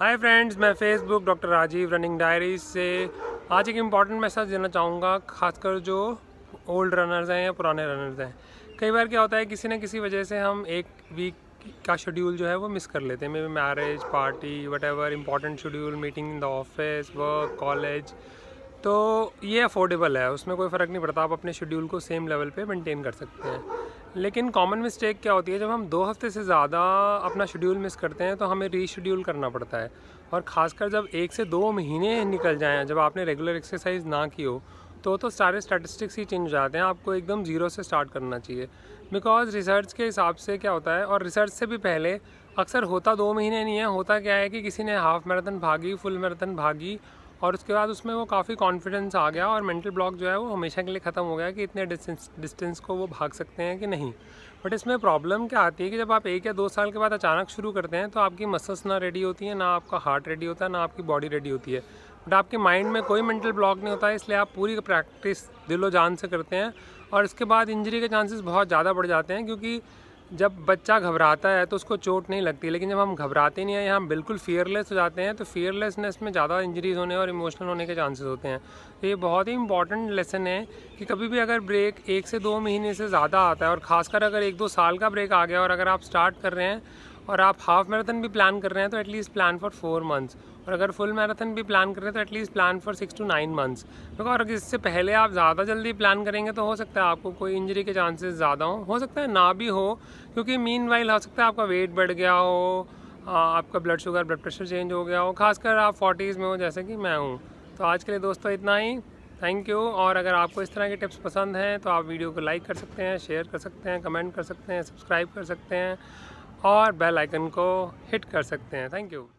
हाय friends मैं Facebook doctor Rajeev running diary से आज एक इम्पॉर्टेंट मैसेज देना चाहूँगा खासकर जो ओल्ड रनर्स हैं या पुराने रनर्स हैं कई बार क्या होता है किसी न किसी वजह से हम एक वीक का शेड्यूल जो है वो मिस कर लेते हैं maybe marriage party whatever important schedule meeting in the office work college तो ये अफोर्डेबल है उसमें कोई फ़र्क नहीं पड़ता आप अपने शेड्यूल को सेम लेवल पे मेंटेन कर सकते हैं लेकिन कॉमन मिस्टेक क्या होती है जब हम दो हफ्ते से ज़्यादा अपना शेड्यूल मिस करते हैं तो हमें रीशेड्यूल करना पड़ता है और ख़ासकर जब एक से दो महीने निकल जाएँ जब आपने रेगुलर एक्सरसाइज ना की हो तो तो सारे स्टैटिस्टिक्स ही चेंज हो जाते हैं आपको एकदम ज़ीरो से स्टार्ट करना चाहिए बिकॉज रिसर्च के हिसाब से क्या होता है और रिसर्च से भी पहले अक्सर होता दो महीने नहीं है होता क्या है कि किसी ने हाफ़ मैराथन भागी फुल मैराथन भागी और उसके बाद उसमें वो काफ़ी कॉन्फिडेंस आ गया और मेंटल ब्लॉक जो है वो हमेशा के लिए ख़त्म हो गया कि इतने डिस्टेंस डिस्टेंस को वो भाग सकते हैं कि नहीं बट इसमें प्रॉब्लम क्या आती है कि जब आप एक या दो साल के बाद अचानक शुरू करते हैं तो आपकी मसल्स ना रेडी होती हैं ना आपका हार्ट रेडी होता है ना आपकी बॉडी रेडी होती है बट आपके माइंड में कोई मेंटल ब्लॉक नहीं होता है इसलिए आप पूरी प्रैक्टिस दिलो जान से करते हैं और इसके बाद इंजरी के चांसेस बहुत ज़्यादा बढ़ जाते हैं क्योंकि जब बच्चा घबराता है तो उसको चोट नहीं लगती लेकिन जब हम घबराते नहीं हैं या हम बिल्कुल फियरलेस हो जाते हैं तो फियरलेसनेस में ज़्यादा इंजरीज होने और इमोशनल होने के चांसेस होते हैं तो ये बहुत ही इंपॉर्टेंट लेसन है कि कभी भी अगर ब्रेक एक से दो महीने से ज़्यादा आता है और ख़ासकर अगर एक दो साल का ब्रेक आ गया और अगर आप स्टार्ट कर रहे हैं और आप हाफ मैराथन भी प्लान कर रहे हैं तो at least plan for four months और अगर फुल मैराथन भी प्लान कर रहे हैं तो at least plan for six to nine months और इससे पहले आप ज़्यादा जल्दी प्लान करेंगे तो हो सकता है आपको कोई इंजरी के चांसेस ज़्यादा हो हो सकता है ना भी हो क्योंकि मीन वाइल हो सकता है आपका वेट बढ़ गया हो आपका blood sugar blood pressure change हो गया हो खासकर आप फोर्टीज़ में हो जैसे कि मैं हूँ तो आज के लिए दोस्तों इतना ही थैंक यू और अगर आपको इस तरह के टिप्स पसंद हैं तो आप वीडियो को लाइक कर सकते हैं शेयर कर सकते हैं कमेंट कर सकते हैं सब्सक्राइब कर सकते हैं और बेल आइकन को हिट कर सकते हैं थैंक यू